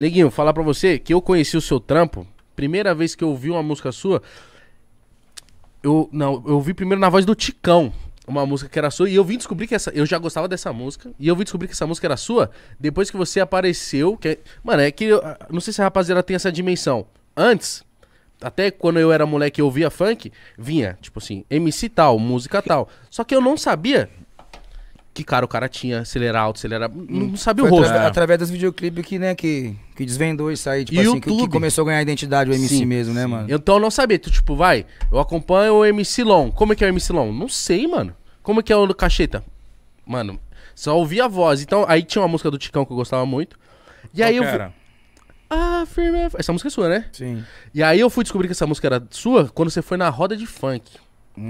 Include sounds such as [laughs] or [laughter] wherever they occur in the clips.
Neguinho, falar pra você que eu conheci o seu trampo, primeira vez que eu ouvi uma música sua, eu não, eu ouvi primeiro na voz do Ticão, uma música que era sua, e eu vim descobrir que essa, eu já gostava dessa música, e eu vim descobrir que essa música era sua, depois que você apareceu, que, é, mano, é que, eu, ah, não sei se a rapaziada tem essa dimensão, antes, até quando eu era moleque e ouvia funk, vinha, tipo assim, MC tal, música tal, só que eu não sabia que, cara, o cara tinha acelerado, alto, Não, não hum. sabia o rosto. Atra é. Através dos videoclipes que, né, que, que desvendou isso aí, tipo YouTube. assim, que, que, começou a ganhar identidade o MC sim, mesmo, né, sim. né, mano? Então eu não sabia. Tu, tipo, vai, eu acompanho o MC Long. Como é que é o MC Long? Não sei, mano. Como é que é o Cacheta? Mano, só ouvi a voz. Então, aí tinha uma música do Ticão que eu gostava muito. E aí eu. Era? Ah, firme. Essa música é sua, né? Sim. E aí eu fui descobrir que essa música era sua quando você foi na roda de funk.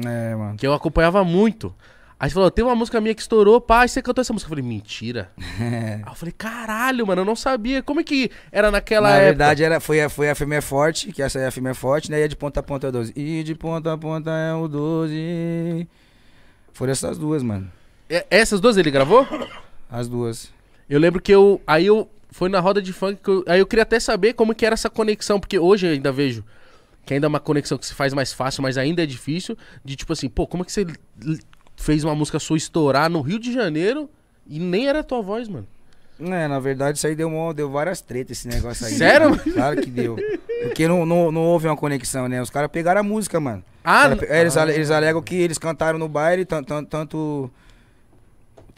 É, mano. Que eu acompanhava muito. Aí você falou, tem uma música minha que estourou, pá, e você cantou essa música. Eu falei, mentira. [laughs] É. aí eu falei, caralho, mano, eu não sabia. Como é que era naquela Na época? Na verdade, era, foi, a, foi a FM é Forte, que essa é a FM é Forte, né? É é e de ponta a ponta é o 12. E de ponta a ponta é o 12. Foram essas duas, mano. E, essas duas ele gravou? As duas. Eu lembro que eu. Aí eu. Foi na roda de funk que eu, Aí eu queria até saber como que era essa conexão, porque hoje eu ainda vejo que ainda é uma conexão que se faz mais fácil, mas ainda é difícil, de tipo assim, pô, como é que você fez uma música sua estourar no Rio de Janeiro e nem era tua voz, mano. É, na verdade, isso aí deu, uma, deu várias tretas, esse negócio aí. Sério? Né? [laughs] Claro que deu. Porque não, não, não houve uma conexão, né? Os caras pegaram a música, mano. Ah, cara, eles, ah. eles alegam que eles cantaram no baile, tanto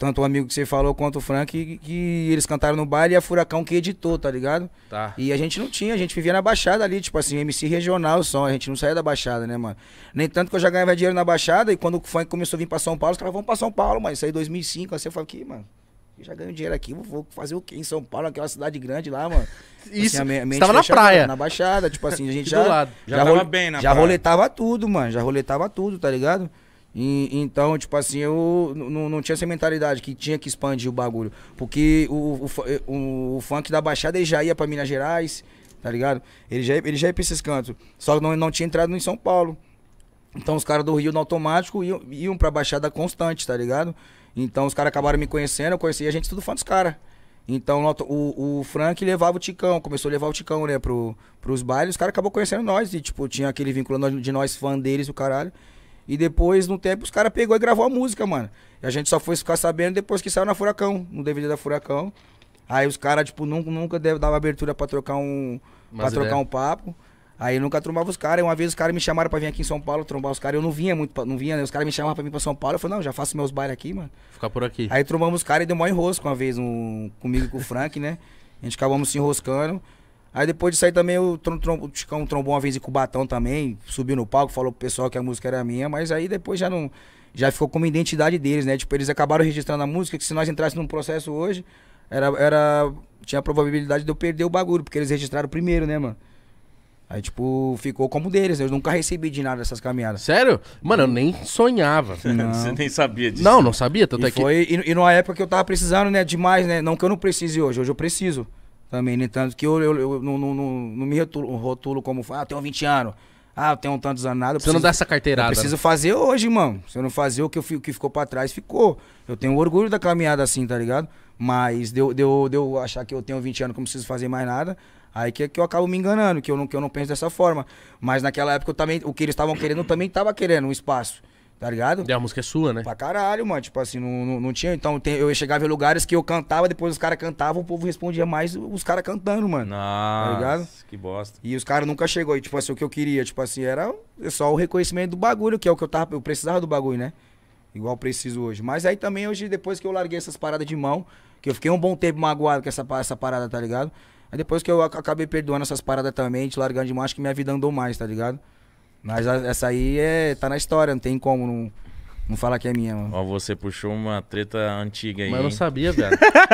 tanto o amigo que você falou quanto o Frank, que, que eles cantaram no baile e a Furacão que editou, tá ligado? Tá. E a gente não tinha, a gente vivia na Baixada ali, tipo assim, MC regional o som, a gente não saía da Baixada, né, mano? Nem tanto que eu já ganhava dinheiro na Baixada e quando o funk começou a vir pra São Paulo, os caras vão pra São Paulo, mas isso aí 2005, é assim eu falo, aqui, mano já ganho dinheiro aqui, vou fazer o quê em São Paulo, aquela cidade grande lá, mano? Tipo assim, isso, assim, tava na praia. Na Baixada, tipo assim, a gente [laughs] já... já... Já, já, roletava tudo, mano, já roletava tudo, tá ligado? E, então, tipo assim, eu não, tinha essa mentalidade que tinha que expandir o bagulho. Porque o, o, o, o funk da Baixada ele já ia pra Minas Gerais, tá ligado? Ele já, ele já ia pra esses cantos. Só que não, não tinha entrado em São Paulo. Então os caras do Rio no automático iam, iam pra Baixada constante, tá ligado? Então os caras acabaram me conhecendo, eu conheci a gente tudo fã dos caras. Então o, o Frank levava o Ticão, começou a levar o Ticão, né, pro, pros bailes, os caras acabou conhecendo nós. E, tipo, tinha aquele vínculo de nós fã deles, o caralho. E depois, num tempo, os caras pegou e gravou a música, mano. E a gente só foi ficar sabendo depois que saiu na Furacão, no DVD da Furacão. Aí os caras, tipo, nunca, nunca dava abertura pra trocar um. Mas trocar um papo. Aí nunca trombava os caras. Uma vez os caras me chamaram pra vir aqui em São Paulo trombar os caras. Eu não vinha muito, pra, não vinha, né? Os caras me chamaram pra vir pra São Paulo. Eu falei, não, já faço meus bailes aqui, mano. Ficar por aqui. Aí trombamos os caras e deu maior enrosco uma vez um, comigo e com o Frank, né? A gente acabamos se enroscando. Aí depois disso aí também eu Ticão um trombou uma vez e Cubatão também, subiu no palco, falou pro pessoal que a música era minha, mas aí depois já não. Já ficou como identidade deles, né? Tipo, eles acabaram registrando a música, que se nós entrássemos num processo hoje, era, era. Tinha a probabilidade de eu perder o bagulho, porque eles registraram primeiro, né, mano? Aí, tipo, ficou como deles, né? Eu nunca recebi de nada essas caminhadas. Sério? Mano, eu nem sonhava. [laughs] Você nem sabia disso. Não, não sabia, tanto e é foi, que... E, e numa época que eu tava precisando, né, demais, né? Não que eu não precise hoje, hoje eu preciso. Também, nem tanto que eu, eu, eu não, não, não, não, me rotulo, rotulo como, ah, eu tenho 20 anos. Ah, eu tenho um tantos anos. Nada, Você preciso, não dá essa carteirada. Eu preciso né? fazer hoje, mano. Se eu não fazer o que, eu, o que ficou pra trás, ficou. Eu tenho orgulho da caminhada assim, tá ligado? Mas deu, deu, deu achar que eu tenho 20 anos que eu não preciso fazer mais nada. Aí que, é que eu acabo me enganando, que eu, não, que eu não penso dessa forma. Mas naquela época eu também, o que eles estavam querendo, eu também estava querendo um espaço. Tá ligado? E a música é sua, né? Pra caralho, mano. Tipo assim, não, não, não tinha. Então tem, eu chegava em lugares que eu cantava, depois os caras cantavam, o povo respondia mais os caras cantando, mano. Tá Nossa, tá ligado? Que bosta. E os caras nunca chegou. E, tipo assim, o que eu queria, tipo assim, era só o reconhecimento do bagulho, que é o que eu tava. Eu precisava do bagulho, né? Igual preciso hoje. Mas aí também hoje, depois que eu larguei essas paradas de mão, que eu fiquei um bom tempo magoado com essa, essa parada, tá ligado? Aí depois que eu acabei perdoando essas paradas também, te largando de mão, acho que minha vida andou mais, tá ligado? Mas essa aí é, tá na história, não tem como não, não falar que é minha, mano. Ó, você puxou uma treta antiga aí. Mas eu não sabia, velho. [laughs]